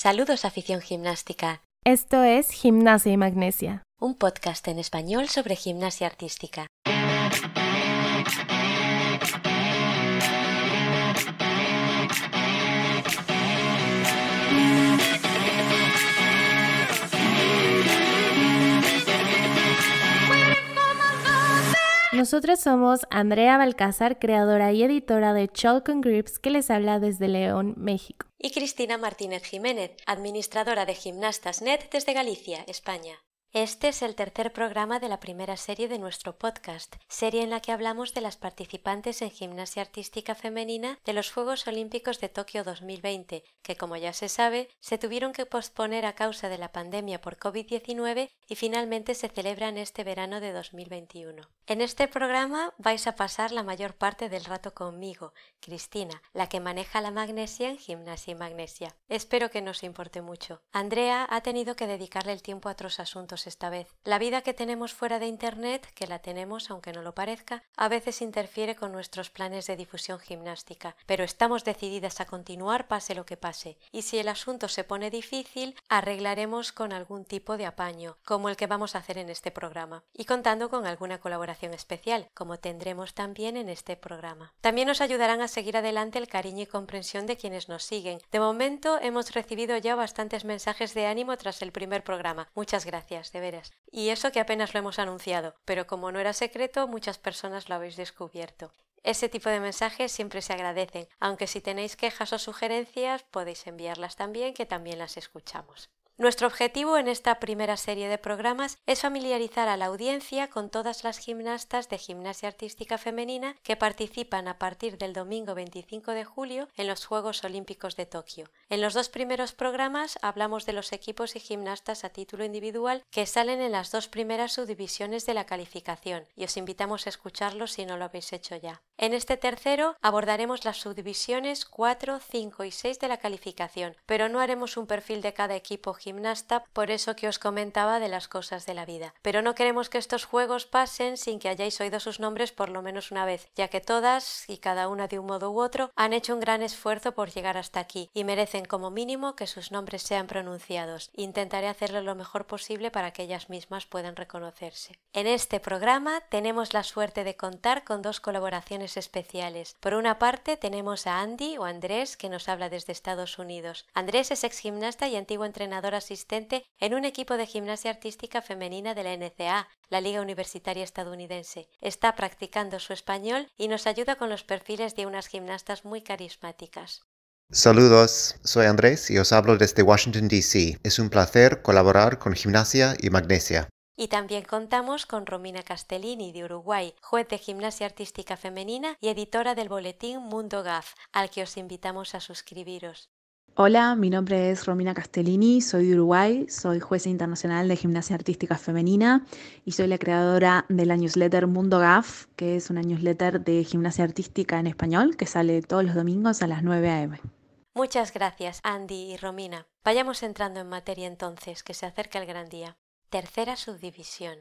Saludos afición gimnástica. Esto es Gimnasia y Magnesia. Un podcast en español sobre gimnasia artística. Nosotras somos Andrea Balcázar, creadora y editora de Chalk and Grips, que les habla desde León, México. Y Cristina Martínez Jiménez, administradora de Gimnastas Net desde Galicia, España. Este es el tercer programa de la primera serie de nuestro podcast, serie en la que hablamos de las participantes en gimnasia artística femenina de los Juegos Olímpicos de Tokio 2020, que como ya se sabe, se tuvieron que posponer a causa de la pandemia por COVID-19 y finalmente se celebran este verano de 2021. En este programa vais a pasar la mayor parte del rato conmigo, Cristina, la que maneja la magnesia en gimnasia y magnesia. Espero que no os importe mucho. Andrea ha tenido que dedicarle el tiempo a otros asuntos esta vez. La vida que tenemos fuera de Internet, que la tenemos aunque no lo parezca, a veces interfiere con nuestros planes de difusión gimnástica, pero estamos decididas a continuar pase lo que pase, y si el asunto se pone difícil, arreglaremos con algún tipo de apaño, como el que vamos a hacer en este programa, y contando con alguna colaboración especial, como tendremos también en este programa. También nos ayudarán a seguir adelante el cariño y comprensión de quienes nos siguen. De momento hemos recibido ya bastantes mensajes de ánimo tras el primer programa. Muchas gracias de veras. Y eso que apenas lo hemos anunciado, pero como no era secreto, muchas personas lo habéis descubierto. Ese tipo de mensajes siempre se agradecen, aunque si tenéis quejas o sugerencias podéis enviarlas también, que también las escuchamos. Nuestro objetivo en esta primera serie de programas es familiarizar a la audiencia con todas las gimnastas de gimnasia artística femenina que participan a partir del domingo 25 de julio en los Juegos Olímpicos de Tokio. En los dos primeros programas hablamos de los equipos y gimnastas a título individual que salen en las dos primeras subdivisiones de la calificación y os invitamos a escucharlos si no lo habéis hecho ya. En este tercero abordaremos las subdivisiones 4, 5 y 6 de la calificación, pero no haremos un perfil de cada equipo gimnasta, por eso que os comentaba de las cosas de la vida. Pero no queremos que estos juegos pasen sin que hayáis oído sus nombres por lo menos una vez, ya que todas y cada una de un modo u otro han hecho un gran esfuerzo por llegar hasta aquí y merecen como mínimo que sus nombres sean pronunciados. Intentaré hacerlo lo mejor posible para que ellas mismas puedan reconocerse. En este programa tenemos la suerte de contar con dos colaboraciones especiales. Por una parte tenemos a Andy o Andrés que nos habla desde Estados Unidos. Andrés es ex gimnasta y antiguo entrenador asistente en un equipo de gimnasia artística femenina de la NCA, la Liga Universitaria Estadounidense. Está practicando su español y nos ayuda con los perfiles de unas gimnastas muy carismáticas. Saludos, soy Andrés y os hablo desde Washington, D.C. Es un placer colaborar con Gimnasia y Magnesia. Y también contamos con Romina Castellini de Uruguay, juez de gimnasia artística femenina y editora del boletín Mundo Gaf, al que os invitamos a suscribiros. Hola, mi nombre es Romina Castellini, soy de Uruguay, soy jueza internacional de gimnasia artística femenina y soy la creadora de la newsletter Mundo GAF, que es una newsletter de gimnasia artística en español que sale todos los domingos a las 9 a.m. Muchas gracias, Andy y Romina. Vayamos entrando en materia entonces, que se acerca el gran día. Tercera subdivisión,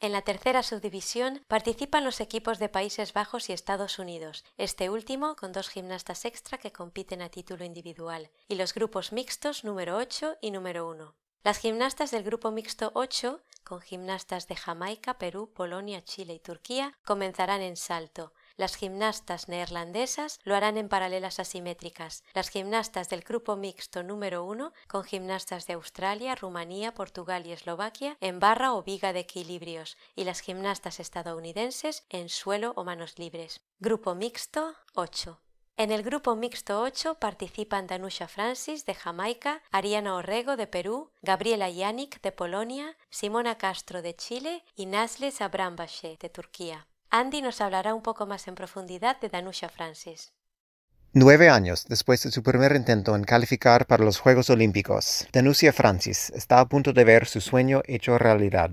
en la tercera subdivisión participan los equipos de Países Bajos y Estados Unidos, este último con dos gimnastas extra que compiten a título individual, y los grupos mixtos número 8 y número 1. Las gimnastas del grupo mixto 8, con gimnastas de Jamaica, Perú, Polonia, Chile y Turquía, comenzarán en salto, las gimnastas neerlandesas lo harán en paralelas asimétricas. Las gimnastas del grupo mixto número 1, con gimnastas de Australia, Rumanía, Portugal y Eslovaquia, en barra o viga de equilibrios, y las gimnastas estadounidenses en suelo o manos libres. Grupo mixto 8. En el grupo mixto 8 participan Danusha Francis de Jamaica, Ariana Orrego de Perú, Gabriela Janik de Polonia, Simona Castro de Chile y Nasles Abrambashe de Turquía. Andy nos hablará un poco más en profundidad de danusia Francis. Nueve años después de su primer intento en calificar para los Juegos Olímpicos, Danusia Francis está a punto de ver su sueño hecho realidad.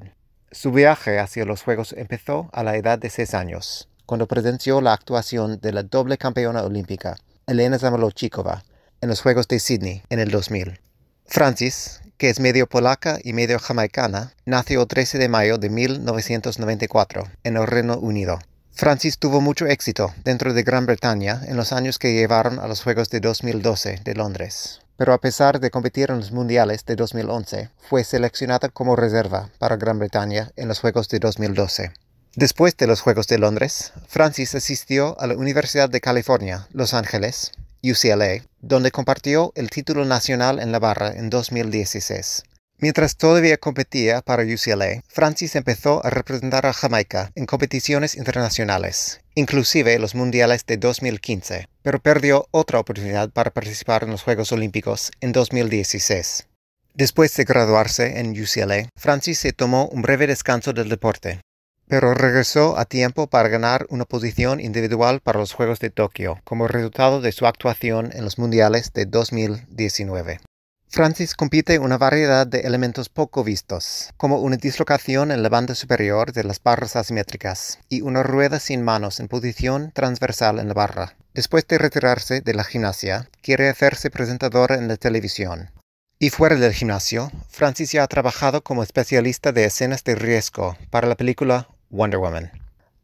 Su viaje hacia los Juegos empezó a la edad de seis años, cuando presenció la actuación de la doble campeona olímpica, Elena Zamolochikova, en los Juegos de Sydney en el 2000. Francis, que es medio polaca y medio jamaicana, nació el 13 de mayo de 1994 en el Reino Unido. Francis tuvo mucho éxito dentro de Gran Bretaña en los años que llevaron a los Juegos de 2012 de Londres. Pero a pesar de competir en los Mundiales de 2011, fue seleccionada como reserva para Gran Bretaña en los Juegos de 2012. Después de los Juegos de Londres, Francis asistió a la Universidad de California, Los Ángeles, UCLA, donde compartió el título nacional en la barra en 2016. Mientras todavía competía para UCLA, Francis empezó a representar a Jamaica en competiciones internacionales, inclusive los mundiales de 2015, pero perdió otra oportunidad para participar en los Juegos Olímpicos en 2016. Después de graduarse en UCLA, Francis se tomó un breve descanso del deporte pero regresó a tiempo para ganar una posición individual para los Juegos de Tokio, como resultado de su actuación en los Mundiales de 2019. Francis compite una variedad de elementos poco vistos, como una dislocación en la banda superior de las barras asimétricas y una rueda sin manos en posición transversal en la barra. Después de retirarse de la gimnasia, quiere hacerse presentadora en la televisión. Y fuera del gimnasio, Francis ya ha trabajado como especialista de escenas de riesgo para la película Wonder Woman.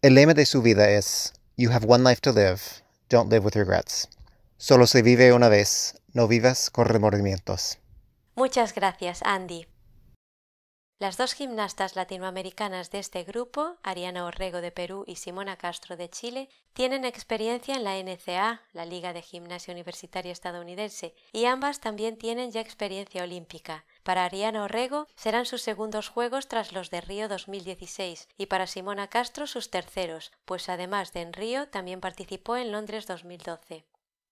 El lema de su vida es, You have one life to live, don't live with regrets. Solo se vive una vez, no vivas con remordimientos. Muchas gracias, Andy. Las dos gimnastas latinoamericanas de este grupo, Ariana Orrego de Perú y Simona Castro de Chile, tienen experiencia en la NCA, la Liga de Gimnasia Universitaria Estadounidense, y ambas también tienen ya experiencia olímpica. Para Ariana Orrego serán sus segundos juegos tras los de Río 2016 y para Simona Castro sus terceros, pues además de en Río también participó en Londres 2012.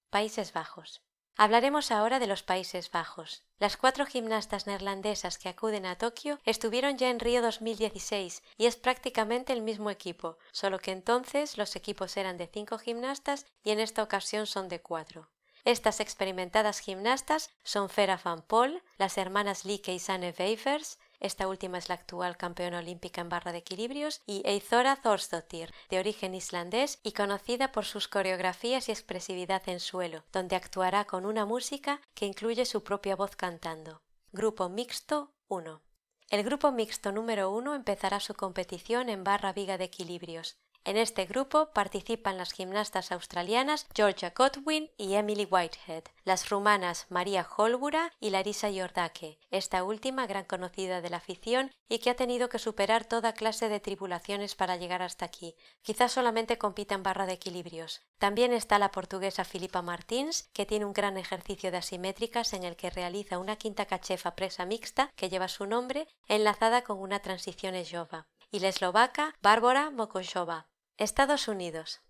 Países Bajos. Hablaremos ahora de los Países Bajos. Las cuatro gimnastas neerlandesas que acuden a Tokio estuvieron ya en Río 2016 y es prácticamente el mismo equipo, solo que entonces los equipos eran de cinco gimnastas y en esta ocasión son de cuatro. Estas experimentadas gimnastas son Fera Van Pol, las hermanas Lieke y Sanne Weifers, esta última es la actual campeona olímpica en barra de equilibrios, y Eithora Thorstottir, de origen islandés y conocida por sus coreografías y expresividad en suelo, donde actuará con una música que incluye su propia voz cantando. Grupo Mixto 1. El grupo mixto número 1 empezará su competición en barra viga de equilibrios. En este grupo participan las gimnastas australianas Georgia Godwin y Emily Whitehead, las rumanas María Holgura y Larisa jordaque esta última gran conocida de la afición y que ha tenido que superar toda clase de tribulaciones para llegar hasta aquí. Quizás solamente compita en barra de equilibrios. También está la portuguesa Filipa Martins, que tiene un gran ejercicio de asimétricas en el que realiza una quinta cachefa presa mixta que lleva su nombre, enlazada con una transición eslova y la eslovaca Bárbara Mokoshova. Estados Unidos.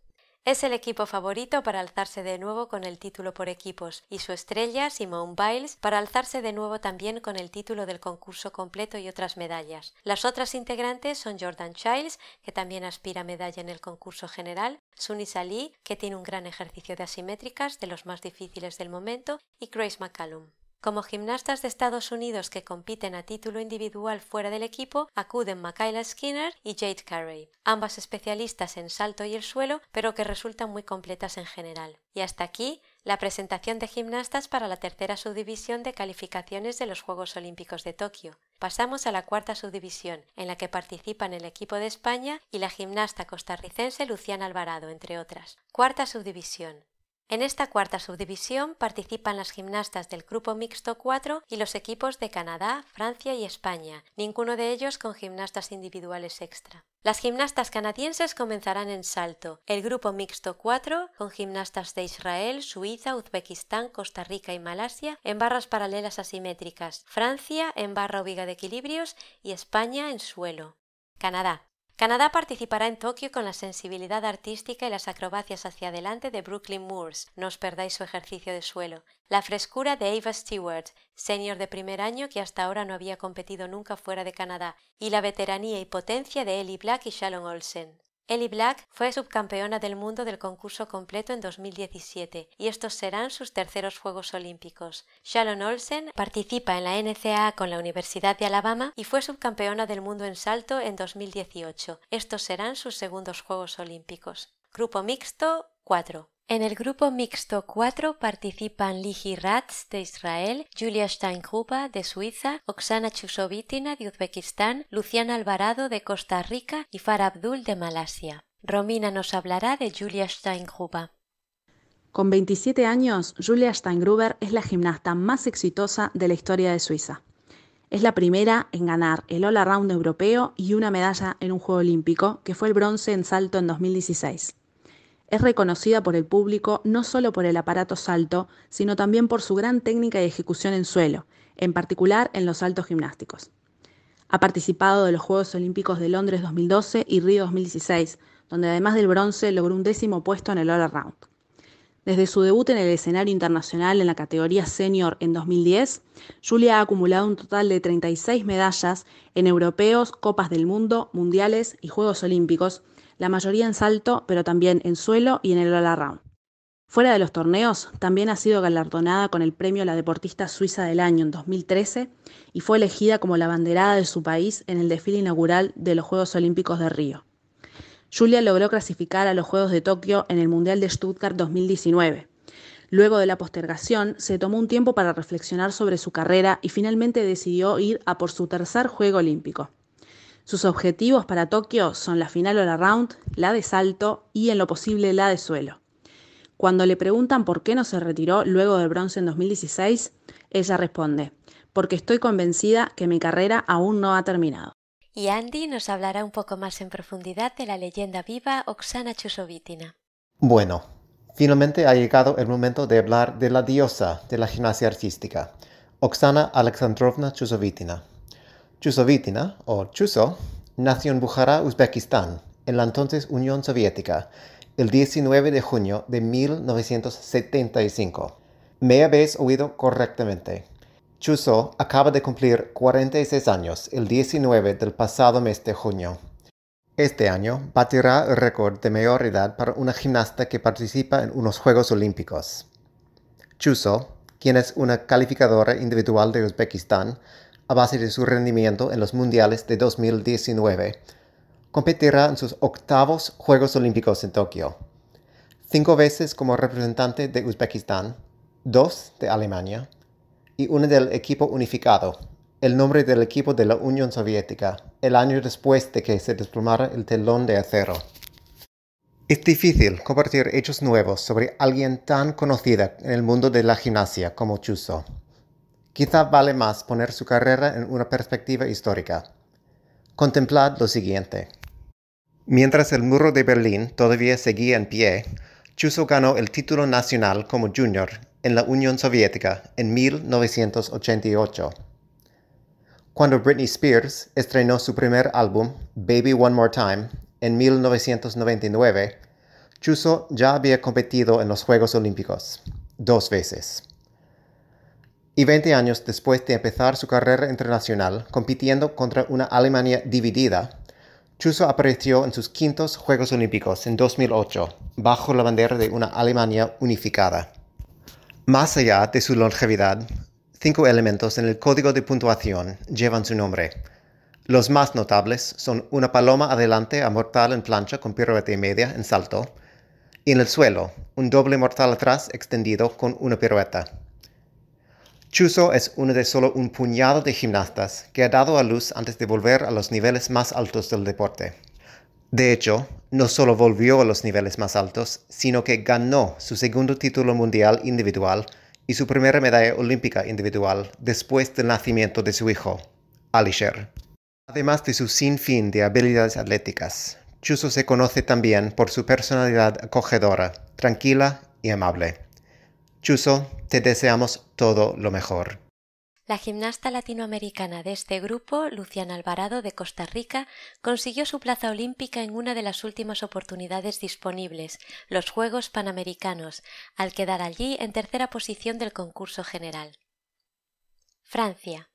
Es el equipo favorito para alzarse de nuevo con el título por equipos y su estrella, Simone Biles, para alzarse de nuevo también con el título del concurso completo y otras medallas. Las otras integrantes son Jordan Childs, que también aspira medalla en el concurso general, Suni Salih, que tiene un gran ejercicio de asimétricas, de los más difíciles del momento, y Grace McCallum. Como gimnastas de Estados Unidos que compiten a título individual fuera del equipo, acuden Makayla Skinner y Jade Carey, ambas especialistas en salto y el suelo, pero que resultan muy completas en general. Y hasta aquí la presentación de gimnastas para la tercera subdivisión de calificaciones de los Juegos Olímpicos de Tokio. Pasamos a la cuarta subdivisión, en la que participan el equipo de España y la gimnasta costarricense Luciana Alvarado, entre otras. Cuarta subdivisión. En esta cuarta subdivisión participan las gimnastas del Grupo Mixto 4 y los equipos de Canadá, Francia y España, ninguno de ellos con gimnastas individuales extra. Las gimnastas canadienses comenzarán en salto, el Grupo Mixto 4 con gimnastas de Israel, Suiza, Uzbekistán, Costa Rica y Malasia en barras paralelas asimétricas, Francia en barra viga de equilibrios y España en suelo. Canadá. Canadá participará en Tokio con la sensibilidad artística y las acrobacias hacia adelante de Brooklyn Moores. No os perdáis su ejercicio de suelo. La frescura de Ava Stewart, senior de primer año que hasta ahora no había competido nunca fuera de Canadá. Y la veteranía y potencia de Ellie Black y Shalom Olsen. Ellie Black fue subcampeona del mundo del concurso completo en 2017 y estos serán sus terceros Juegos Olímpicos. Shalon Olsen participa en la NCAA con la Universidad de Alabama y fue subcampeona del mundo en salto en 2018. Estos serán sus segundos Juegos Olímpicos. Grupo mixto 4. En el grupo mixto 4 participan Liji Ratz de Israel, Julia Steingruber de Suiza, Oksana Chusovitina de Uzbekistán, Luciana Alvarado de Costa Rica y Far Abdul de Malasia. Romina nos hablará de Julia Steingruber. Con 27 años, Julia Steingruber es la gimnasta más exitosa de la historia de Suiza. Es la primera en ganar el All Around europeo y una medalla en un Juego Olímpico, que fue el bronce en salto en 2016. Es reconocida por el público no solo por el aparato salto, sino también por su gran técnica y ejecución en suelo, en particular en los saltos gimnásticos. Ha participado de los Juegos Olímpicos de Londres 2012 y Río 2016, donde además del bronce logró un décimo puesto en el All Around. Desde su debut en el escenario internacional en la categoría senior en 2010, Julia ha acumulado un total de 36 medallas en europeos, Copas del Mundo, Mundiales y Juegos Olímpicos, la mayoría en salto, pero también en suelo y en el all-around. Fuera de los torneos, también ha sido galardonada con el premio a la deportista suiza del año en 2013 y fue elegida como la banderada de su país en el desfile inaugural de los Juegos Olímpicos de Río. Julia logró clasificar a los Juegos de Tokio en el Mundial de Stuttgart 2019. Luego de la postergación, se tomó un tiempo para reflexionar sobre su carrera y finalmente decidió ir a por su tercer Juego Olímpico. Sus objetivos para Tokio son la final o la round, la de salto y en lo posible la de suelo. Cuando le preguntan por qué no se retiró luego del bronce en 2016, ella responde, porque estoy convencida que mi carrera aún no ha terminado. Y Andy nos hablará un poco más en profundidad de la leyenda viva Oksana Chusovitina. Bueno, finalmente ha llegado el momento de hablar de la diosa de la gimnasia artística, Oksana Alexandrovna Chusovitina. Chusovitina, o Chuso, nació en Bujará, Uzbekistán, en la entonces Unión Soviética, el 19 de junio de 1975. Me habéis oído correctamente. Chuso acaba de cumplir 46 años el 19 del pasado mes de junio. Este año batirá el récord de mayor edad para una gimnasta que participa en unos Juegos Olímpicos. Chuso, quien es una calificadora individual de Uzbekistán, a base de su rendimiento en los Mundiales de 2019. Competirá en sus octavos Juegos Olímpicos en Tokio. Cinco veces como representante de Uzbekistán, dos de Alemania y una del equipo unificado, el nombre del equipo de la Unión Soviética, el año después de que se desplomara el telón de acero. Es difícil compartir hechos nuevos sobre alguien tan conocida en el mundo de la gimnasia como Chuso. Quizá vale más poner su carrera en una perspectiva histórica. Contemplad lo siguiente. Mientras el muro de Berlín todavía seguía en pie, Chuso ganó el título nacional como junior en la Unión Soviética en 1988. Cuando Britney Spears estrenó su primer álbum, Baby One More Time, en 1999, Chuso ya había competido en los Juegos Olímpicos, dos veces y 20 años después de empezar su carrera internacional compitiendo contra una Alemania dividida, Chuso apareció en sus quintos Juegos Olímpicos en 2008 bajo la bandera de una Alemania unificada. Más allá de su longevidad, cinco elementos en el código de puntuación llevan su nombre. Los más notables son una paloma adelante a mortal en plancha con pirueta y media en salto, y en el suelo, un doble mortal atrás extendido con una pirueta. Chuso es uno de solo un puñado de gimnastas que ha dado a luz antes de volver a los niveles más altos del deporte. De hecho, no solo volvió a los niveles más altos, sino que ganó su segundo título mundial individual y su primera medalla olímpica individual después del nacimiento de su hijo, Alisher. Además de su sinfín de habilidades atléticas, Chuso se conoce también por su personalidad acogedora, tranquila y amable. Chuso, te deseamos todo lo mejor. La gimnasta latinoamericana de este grupo, Luciana Alvarado de Costa Rica, consiguió su plaza olímpica en una de las últimas oportunidades disponibles, los Juegos Panamericanos, al quedar allí en tercera posición del concurso general. Francia.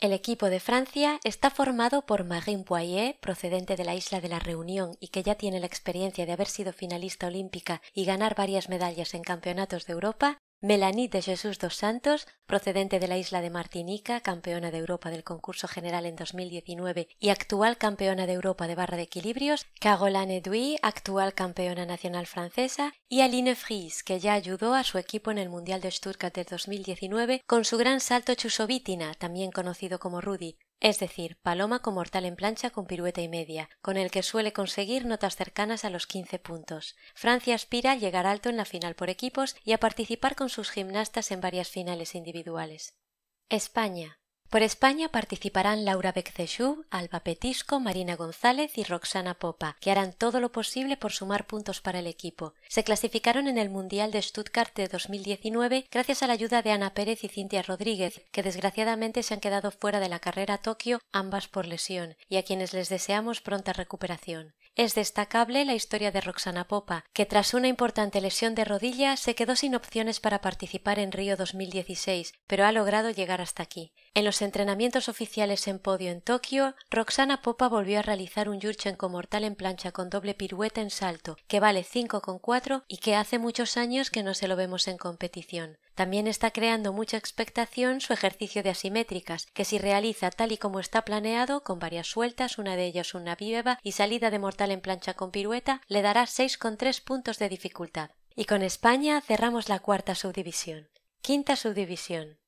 El equipo de Francia está formado por Marine Poirier, procedente de la isla de la Reunión y que ya tiene la experiencia de haber sido finalista olímpica y ganar varias medallas en campeonatos de Europa, Melanie de Jesús dos Santos, procedente de la isla de Martinica, campeona de Europa del concurso general en 2019 y actual campeona de Europa de barra de equilibrios, Caroline Duy, actual campeona nacional francesa, y Aline Fries, que ya ayudó a su equipo en el Mundial de Stuttgart del 2019 con su gran salto Chusovitina, también conocido como Rudy, es decir, paloma con mortal en plancha con pirueta y media, con el que suele conseguir notas cercanas a los 15 puntos. Francia aspira a llegar alto en la final por equipos y a participar con sus gimnastas en varias finales individuales. España, por España participarán Laura Beccechú, Alba Petisco, Marina González y Roxana Popa, que harán todo lo posible por sumar puntos para el equipo. Se clasificaron en el Mundial de Stuttgart de 2019 gracias a la ayuda de Ana Pérez y Cintia Rodríguez, que desgraciadamente se han quedado fuera de la carrera a Tokio, ambas por lesión, y a quienes les deseamos pronta recuperación. Es destacable la historia de Roxana Popa, que tras una importante lesión de rodilla se quedó sin opciones para participar en Río 2016, pero ha logrado llegar hasta aquí. En los entrenamientos oficiales en podio en Tokio, Roxana Popa volvió a realizar un Yurchenko mortal en plancha con doble pirueta en salto, que vale 5,4 y que hace muchos años que no se lo vemos en competición. También está creando mucha expectación su ejercicio de asimétricas, que si realiza tal y como está planeado, con varias sueltas, una de ellas una viva y salida de mortal en plancha con pirueta, le dará 6,3 puntos de dificultad. Y con España cerramos la cuarta subdivisión. Quinta subdivisión.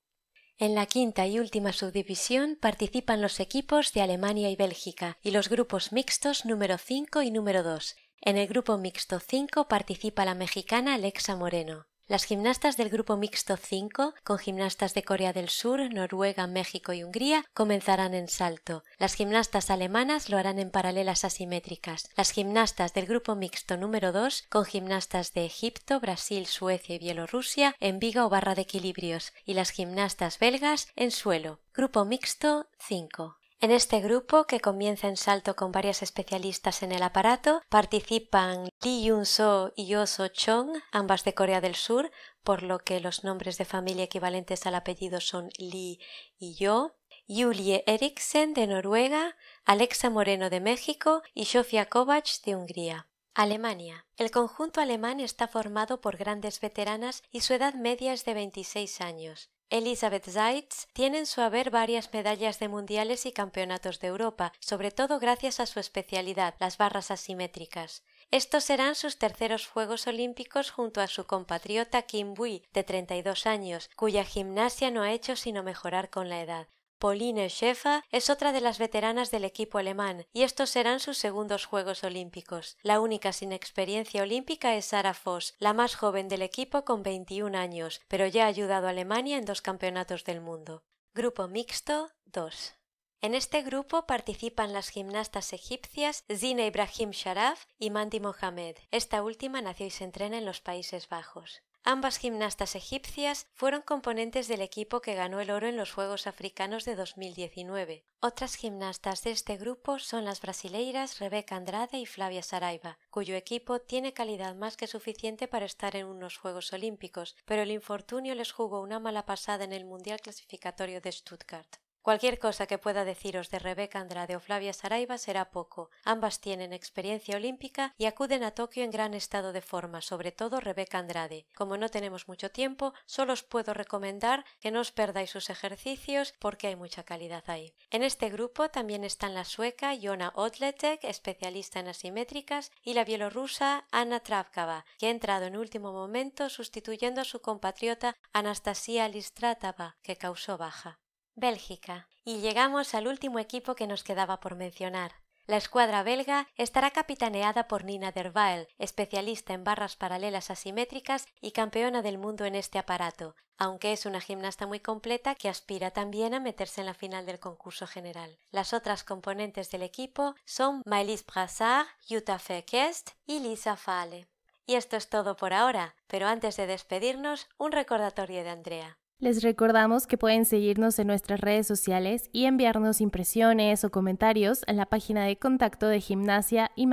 En la quinta y última subdivisión participan los equipos de Alemania y Bélgica y los grupos mixtos número 5 y número 2. En el grupo mixto 5 participa la mexicana Alexa Moreno. Las gimnastas del grupo mixto 5, con gimnastas de Corea del Sur, Noruega, México y Hungría, comenzarán en salto. Las gimnastas alemanas lo harán en paralelas asimétricas. Las gimnastas del grupo mixto número 2, con gimnastas de Egipto, Brasil, Suecia y Bielorrusia, en viga o barra de equilibrios, y las gimnastas belgas en suelo. Grupo mixto 5. En este grupo, que comienza en salto con varias especialistas en el aparato, participan Lee Yun-so y Yo So Chong, ambas de Corea del Sur, por lo que los nombres de familia equivalentes al apellido son Lee y Yo, Julie Eriksen de Noruega, Alexa Moreno de México y Sofia Kovács de Hungría. Alemania. El conjunto alemán está formado por grandes veteranas y su edad media es de 26 años. Elizabeth Zaitz tiene en su haber varias medallas de mundiales y campeonatos de Europa, sobre todo gracias a su especialidad, las barras asimétricas. Estos serán sus terceros Juegos Olímpicos junto a su compatriota Kim Bui, de 32 años, cuya gimnasia no ha hecho sino mejorar con la edad. Pauline Schäfer es otra de las veteranas del equipo alemán y estos serán sus segundos Juegos Olímpicos. La única sin experiencia olímpica es Sara Foss, la más joven del equipo con 21 años, pero ya ha ayudado a Alemania en dos campeonatos del mundo. Grupo mixto 2. En este grupo participan las gimnastas egipcias Zina Ibrahim Sharaf y Mandy Mohamed. Esta última nació y se entrena en los Países Bajos. Ambas gimnastas egipcias fueron componentes del equipo que ganó el oro en los Juegos Africanos de 2019. Otras gimnastas de este grupo son las brasileiras Rebeca Andrade y Flavia Saraiva, cuyo equipo tiene calidad más que suficiente para estar en unos Juegos Olímpicos, pero el infortunio les jugó una mala pasada en el Mundial Clasificatorio de Stuttgart. Cualquier cosa que pueda deciros de Rebeca Andrade o Flavia Saraiva será poco. Ambas tienen experiencia olímpica y acuden a Tokio en gran estado de forma, sobre todo Rebeca Andrade. Como no tenemos mucho tiempo, solo os puedo recomendar que no os perdáis sus ejercicios porque hay mucha calidad ahí. En este grupo también están la sueca Jona Otletek, especialista en asimétricas, y la bielorrusa Anna Travkava, que ha entrado en último momento sustituyendo a su compatriota Anastasia Listratava, que causó baja. Bélgica. Y llegamos al último equipo que nos quedaba por mencionar. La escuadra belga estará capitaneada por Nina Derwael, especialista en barras paralelas asimétricas y campeona del mundo en este aparato, aunque es una gimnasta muy completa que aspira también a meterse en la final del concurso general. Las otras componentes del equipo son Maëlys Brassard, Jutta Verkest y Lisa Fale. Y esto es todo por ahora, pero antes de despedirnos, un recordatorio de Andrea. Les recordamos que pueden seguirnos en nuestras redes sociales y enviarnos impresiones o comentarios en la página de contacto de gimnasia y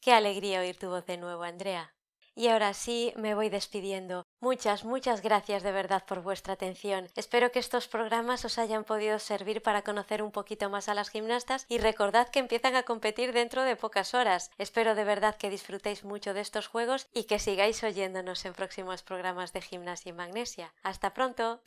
Qué alegría oír tu voz de nuevo, Andrea. Y ahora sí, me voy despidiendo. Muchas, muchas gracias de verdad por vuestra atención. Espero que estos programas os hayan podido servir para conocer un poquito más a las gimnastas y recordad que empiezan a competir dentro de pocas horas. Espero de verdad que disfrutéis mucho de estos juegos y que sigáis oyéndonos en próximos programas de Gimnasia y Magnesia. ¡Hasta pronto!